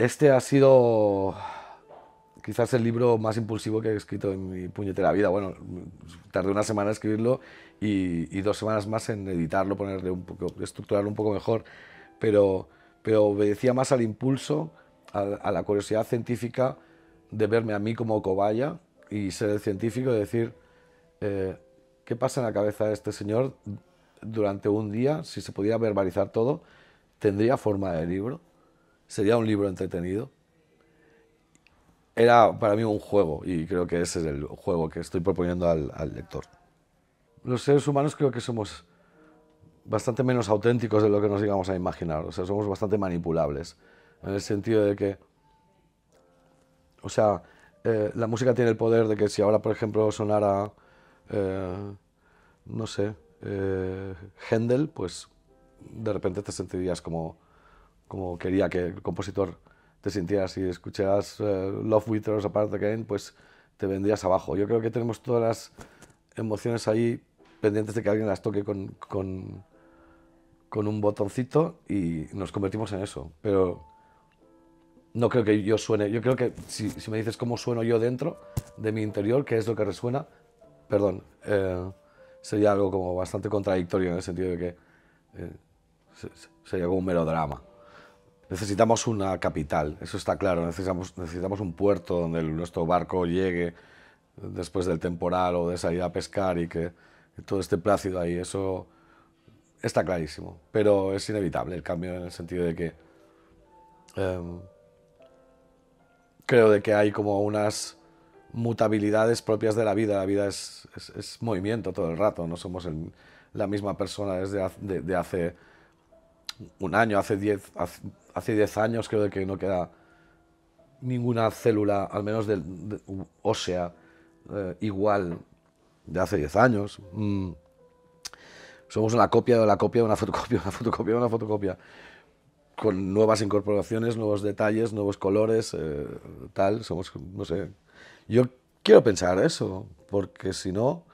Este ha sido quizás el libro más impulsivo que he escrito en mi puñetera vida. Bueno, tardé una semana en escribirlo y, dos semanas más en editarlo, ponerle un poco, estructurarlo un poco mejor, pero, pero obedecía más al impulso, a, la curiosidad científica de verme a mí como cobaya y ser el científico y decir, eh, ¿qué pasa en la cabeza de este señor durante un día? Si se podía verbalizar todo, ¿tendría forma de libro? sería un libro entretenido. Era para mí un juego y creo que ese es el juego que estoy proponiendo al, lector. Los seres humanos creo que somos bastante menos auténticos de lo que nos llegamos a imaginar, o sea, somos bastante manipulables, en el sentido de que, o sea, eh, la música tiene el poder de que si ahora, por ejemplo, sonara, eh, no sé, eh, Händel, pues de repente te sentirías como como quería que el compositor te sintieras. y escucharas eh, Love Withers Apart Again, pues te vendrías abajo. Yo creo que tenemos todas las emociones ahí pendientes de que alguien las toque con, con, un botoncito y nos convertimos en eso. Pero no creo que yo suene. Yo creo que si, me dices cómo sueno yo dentro de mi interior, qué es lo que resuena, perdón, eh, sería algo como bastante contradictorio en el sentido de que eh, sería como un melodrama. Necesitamos una capital, eso está claro. Necesitamos, necesitamos un puerto donde nuestro barco llegue después del temporal o de salir a pescar y que todo esté plácido ahí. Eso está clarísimo. Pero es inevitable el cambio en el sentido de que em, creo de que hay como unas mutabilidades propias de la vida. La vida es, movimiento todo el rato. No somos la misma persona desde hace un año, hace 10 hace, diez años creo que no queda ninguna célula, al menos de, ósea, eh, igual de hace diez años. Mm. Somos una copia de la copia de una fotocopia, una fotocopia una fotocopia, con nuevas incorporaciones, nuevos detalles, nuevos colores, eh, tal, somos, no sé. Yo quiero pensar eso, porque si no,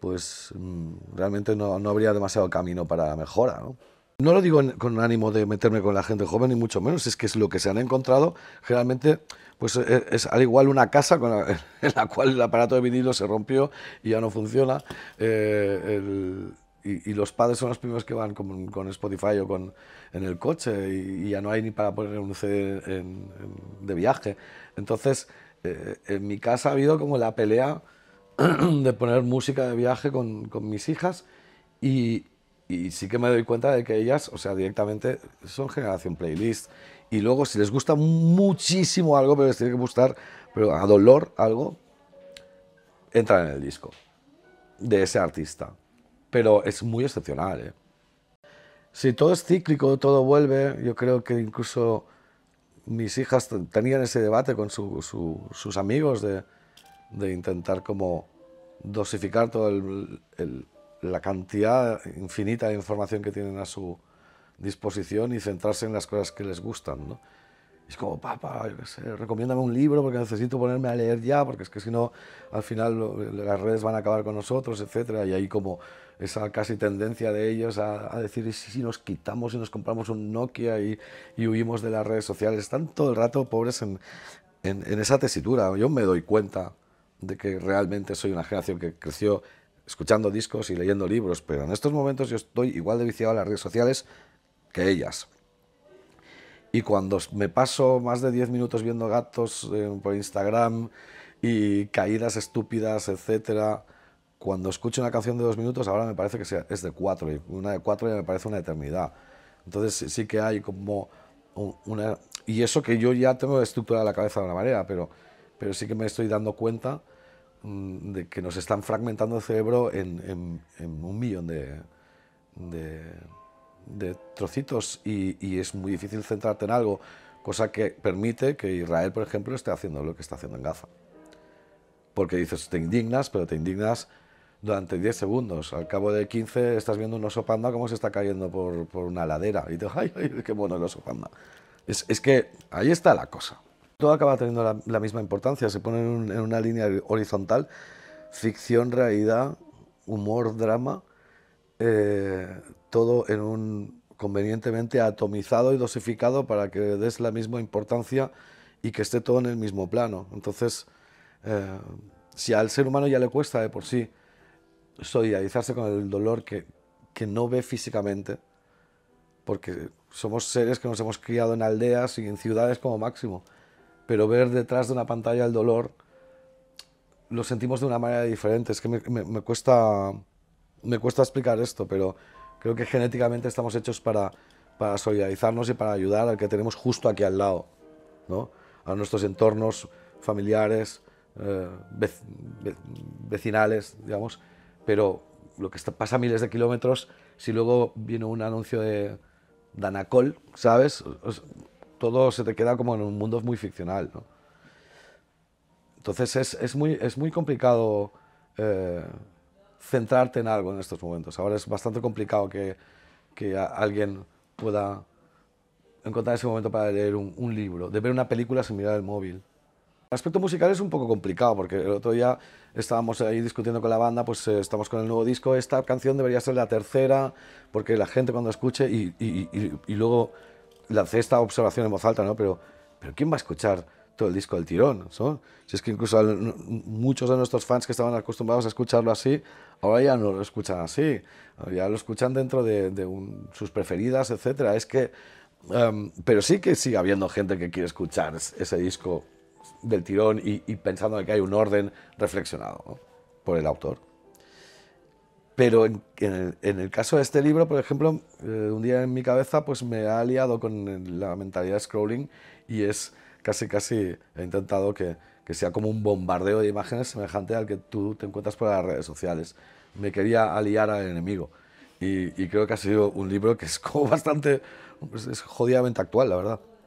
pues mm, realmente no, no habría demasiado camino para mejora, ¿no? No lo digo con ánimo de meterme con la gente joven, ni mucho menos, es que es lo que se han encontrado. Generalmente, pues e, es, al igual una casa en la cual el aparato de vinilo se rompió y ya no funciona. Eh, y, los padres son los primeros que van con, Spotify o con, en el coche y, ya no hay ni para poner un CD de viaje. Entonces, eh, en mi casa ha habido como la pelea de poner música de viaje con mis hijas y, y sí que me doy cuenta de que ellas, o sea, directamente son generación playlist. Y luego, si les gusta muchísimo algo, pero les tiene que gustar, pero a dolor algo, entran en el disco de ese artista. Pero es muy excepcional, ¿eh? Si todo es cíclico, todo vuelve, yo creo que incluso mis hijas tenían ese debate con sus amigos de, intentar como dosificar todo el la cantidad infinita de información que tienen a su disposición y centrarse en las cosas que les gustan, ¿no? Es como, papá, yo recomiéndame un libro porque necesito ponerme a leer ya, porque es que si no, al final las redes van a acabar con nosotros, etc. Y ahí como esa casi tendencia de ellos a, decir, si, si nos quitamos y nos compramos un Nokia y, y, huimos de las redes sociales, están todo el rato pobres en, en, en esa tesitura. Yo me doy cuenta de que realmente soy una generación que creció escuchando discos y leyendo libros, pero en estos momentos yo estoy igual de viciado a las redes sociales que ellas. Y cuando me paso más de 10 minutos viendo gatos eh, por Instagram y caídas estúpidas, etcétera, cuando escucho una canción de dos minutos, ahora me parece que sea, es de cuatro, y una de cuatro ya me parece una eternidad. Entonces sí que hay como una... Y eso que yo ya tengo estructurada la cabeza de una manera, pero, pero sí que me estoy dando cuenta Mm, de que nos están fragmentando el cerebro en, un millón de, trocitos y, es muy difícil centrarte en algo, cosa que permite que Israel, por ejemplo, esté haciendo lo que está haciendo en Gaza. Porque dices, te indignas, pero te indignas durante 10 segundos. Al cabo de 15 estás viendo un oso panda como se está cayendo por, por una ladera y te ay, ay, qué bueno el oso panda. Es, es que ahí está la cosa todo acaba teniendo la, misma importancia, se pone en, una línea horizontal, ficción, realidad, humor, drama, eh, todo en un convenientemente atomizado y dosificado para que des la misma importancia y que esté todo en el mismo plano. Entonces, eh, si al ser humano ya le cuesta de por sí solidarizarse con el dolor que no ve físicamente, porque somos seres que nos hemos criado en aldeas y en ciudades como máximo pero ver detrás de una pantalla el dolor lo sentimos de una manera diferente. Es que me, me, cuesta, me cuesta explicar esto, pero creo que genéticamente estamos hechos para, para solidarizarnos y para ayudar al que tenemos justo aquí al lado, ¿no? a nuestros entornos familiares, eh, vecinales, digamos, pero lo que está, pasa a miles de kilómetros, si luego viene un anuncio de Danacol, ¿sabes? todo se te queda como en un mundo muy ficcional, Entonces es, muy, es muy complicado eh, centrarte en algo en estos momentos. Ahora es bastante complicado que, alguien pueda encontrar ese momento para leer un, libro, de ver una película sin mirar el móvil. El aspecto musical es un poco complicado, porque el otro día estábamos ahí discutiendo con la banda, pues eh, estamos con el nuevo disco, esta canción debería ser la tercera, porque la gente cuando escuche y, y, y luego lancé esta observación en voz alta, ¿no? Pero, pero ¿quién va a escuchar todo el disco del tirón? ¿no? Si es que incluso muchos de nuestros fans que estaban acostumbrados a escucharlo así, ahora ya no lo escuchan así, ya lo escuchan dentro de, sus preferidas, etcétera. Es que, em, pero sí que sigue habiendo gente que quiere escuchar ese disco del tirón y, y pensando que hay un orden reflexionado por el autor. Pero en, el, caso de este libro, por ejemplo, eh, un día en mi cabeza pues me ha aliado con eh, la mentalidad de scrolling y es casi, casi, he intentado que, sea como un bombardeo de imágenes semejante al que tú te encuentras por las redes sociales. Me quería aliar al enemigo. Y, creo que ha sido un libro que es como bastante, pues, es jodidamente actual, la verdad.